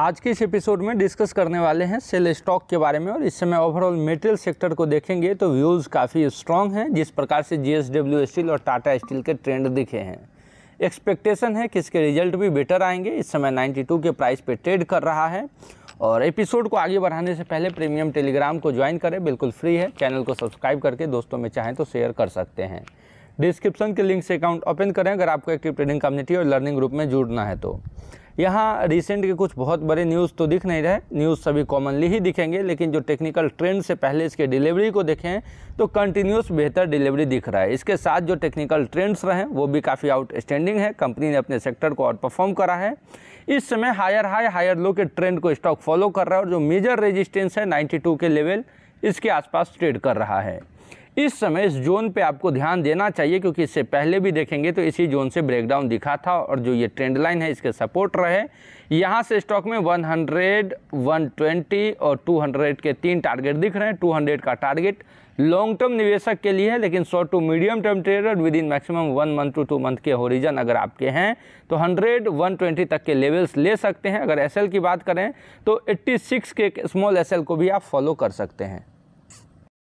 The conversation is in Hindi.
आज के इस एपिसोड में डिस्कस करने वाले हैं सेल स्टॉक के बारे में और इस समय ओवरऑल मेटेरियल सेक्टर को देखेंगे तो व्यूज़ काफ़ी स्ट्रॉन्ग हैं जिस प्रकार से जीएसडब्ल्यू स्टील और टाटा स्टील के ट्रेंड दिखे हैं एक्सपेक्टेशन है कि इसके रिजल्ट भी बेटर आएंगे इस समय 92 के प्राइस पे ट्रेड कर रहा है और एपिसोड को आगे बढ़ाने से पहले प्रीमियम टेलीग्राम को ज्वाइन करें बिल्कुल फ्री है चैनल को सब्सक्राइब करके दोस्तों में चाहें तो शेयर कर सकते हैं डिस्क्रिप्शन के लिंक से अकाउंट ओपन करें अगर आपको एक्टिव ट्रेडिंग कम्युनिटी और लर्निंग ग्रुप में जुड़ना है तो यहाँ रिसेंट के कुछ बहुत बड़े न्यूज़ तो दिख नहीं रहे न्यूज़ सभी कॉमनली ही दिखेंगे लेकिन जो टेक्निकल ट्रेंड से पहले इसके डिलीवरी को देखें तो कंटिन्यूस बेहतर डिलीवरी दिख रहा है इसके साथ जो टेक्निकल ट्रेंड्स रहे वो भी काफ़ी आउटस्टैंडिंग है कंपनी ने अपने सेक्टर को आउट परफॉर्म करा है इस समय हायर हाई हायर लो के ट्रेंड को स्टॉक फॉलो कर रहा है और जो मेजर रेजिस्टेंस है नाइन्टी के लेवल इसके आसपास ट्रेड कर रहा है इस समय इस जोन पे आपको ध्यान देना चाहिए क्योंकि इससे पहले भी देखेंगे तो इसी जोन से ब्रेकडाउन दिखा था और जो ये ट्रेंड लाइन है इसके सपोर्ट रहे यहाँ से स्टॉक में 100, 120 और 200 के तीन टारगेट दिख रहे हैं 200 का टारगेट लॉन्ग टर्म निवेशक के लिए है लेकिन short to medium term trader within maximum one month to two month के होरिजन अगर आपके हैं तो 100 120 तक के लेवल्स ले सकते हैं अगर एसएल की बात करें तो 86 के स्मॉल एसएल को भी आप फॉलो कर सकते हैं